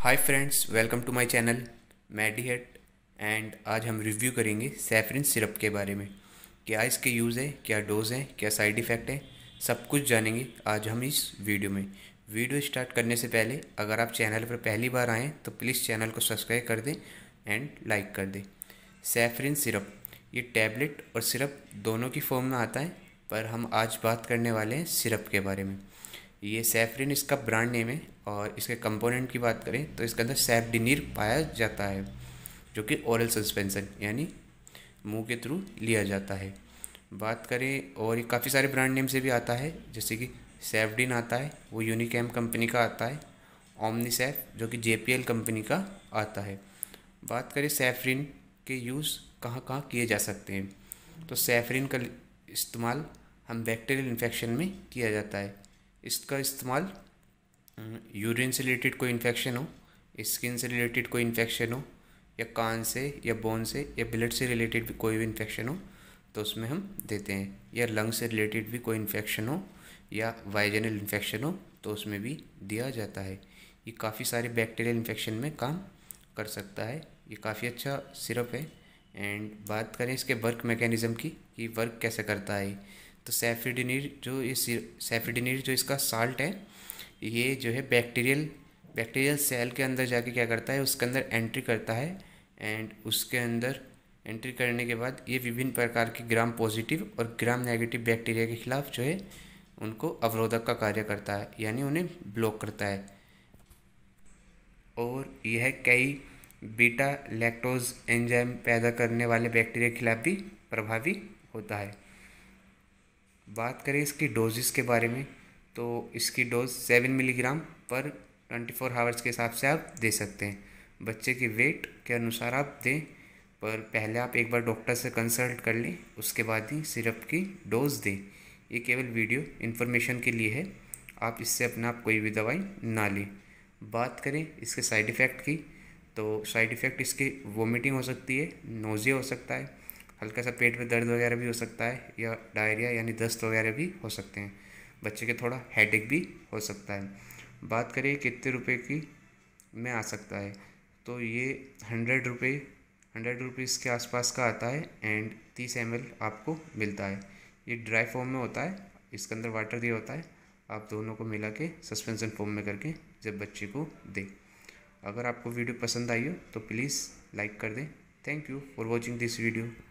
hi friends welcome to my channel मैं and आज हम रिव्यू करेंगे सेफरिन सिरप के बारे में क्या इसके यूज़ हैं क्या डोज हैं क्या साइड इफ़ेक्ट हैं सब कुछ जानेंगे आज हम इस वीडियो में वीडियो स्टार्ट करने से पहले अगर आप चैनल पर पहली बार आएँ तो प्लीज़ चैनल को सब्सक्राइब कर दें एंड लाइक कर दें सैफरिन सिरप ये टैबलेट और सिरप दोनों की फॉर्म में आता है पर हम आज बात करने वाले हैं सिरप के बारे में ये सैफरिन इसका ब्रांड नेम है और इसके कंपोनेंट की बात करें तो इसके अंदर सैफडिनिर पाया जाता है जो कि ओरल सस्पेंसन यानी मुंह के थ्रू लिया जाता है बात करें और ये काफ़ी सारे ब्रांड नेम से भी आता है जैसे कि सैफडिन आता है वो यूनिकैम कंपनी का आता है ओमनीसैफ जो कि जे कंपनी का आता है बात करें सैफरिन के यूज़ कहाँ कहाँ किए जा सकते हैं तो सैफरिन का इस्तेमाल हम बैक्टीरियल इन्फेक्शन में किया जाता है इसका इस्तेमाल यूरिन से रिलेटेड कोई इन्फेक्शन हो स्किन से रिलेटेड कोई इन्फेक्शन हो या कान से या बोन से या ब्लड से रिलेटेड भी कोई भी इन्फेक्शन हो तो उसमें हम देते हैं या लंग से रिलेटेड भी कोई इन्फेक्शन हो या वाइजनल इन्फेक्शन हो तो उसमें भी दिया जाता है ये काफ़ी सारे बैक्टीरियल इन्फेक्शन में काम कर सकता है ये काफ़ी अच्छा सिरप है एंड बात करें इसके वर्क मैकेनिज़म की कि वर्क कैसे करता है तो सेफिडिनिर जो ये सेफिडिनिर जो इसका साल्ट है ये जो है बैक्टीरियल बैक्टीरियल सेल के अंदर जाके क्या करता है उसके अंदर एंट्री करता है एंड उसके अंदर एंट्री करने के बाद ये विभिन्न प्रकार के ग्राम पॉजिटिव और ग्राम नेगेटिव बैक्टीरिया के खिलाफ जो है उनको अवरोधक का कार्य करता है यानी उन्हें ब्लॉक करता है और यह कई बीटा लैक्टोज एंजाइम पैदा करने वाले बैक्टीरिया के खिलाफ भी प्रभावी होता है बात करें इसकी डोजेस के बारे में तो इसकी डोज सेवन मिलीग्राम पर ट्वेंटी फोर हावर्स के हिसाब से आप दे सकते हैं बच्चे के वेट के अनुसार आप दें पर पहले आप एक बार डॉक्टर से कंसल्ट कर लें उसके बाद ही सिरप की डोज दें ये केवल वीडियो इन्फॉर्मेशन के लिए है आप इससे अपना आप कोई भी दवाई ना लें बात करें इसके साइड इफ़ेक्ट की तो साइड इफ़ेक्ट इसकी वोमिटिंग हो सकती है नोज़िया हो सकता है हल्का सा पेट में दर्द वगैरह भी हो सकता है या डायरिया यानी दस्त वगैरह भी हो सकते हैं बच्चे के थोड़ा हेडेक भी हो सकता है बात करें कितने रुपए की में आ सकता है तो ये हंड्रेड रुपये हंड्रेड रुपीज़ के आसपास का आता है एंड तीस एम आपको मिलता है ये ड्राई फॉर्म में होता है इसके अंदर वाटर दिया होता है आप दोनों को मिला के सस्पेंसन फॉर्म में करके जब बच्चे को दे अगर आपको वीडियो पसंद आई हो तो प्लीज़ लाइक कर दें thank you for watching this video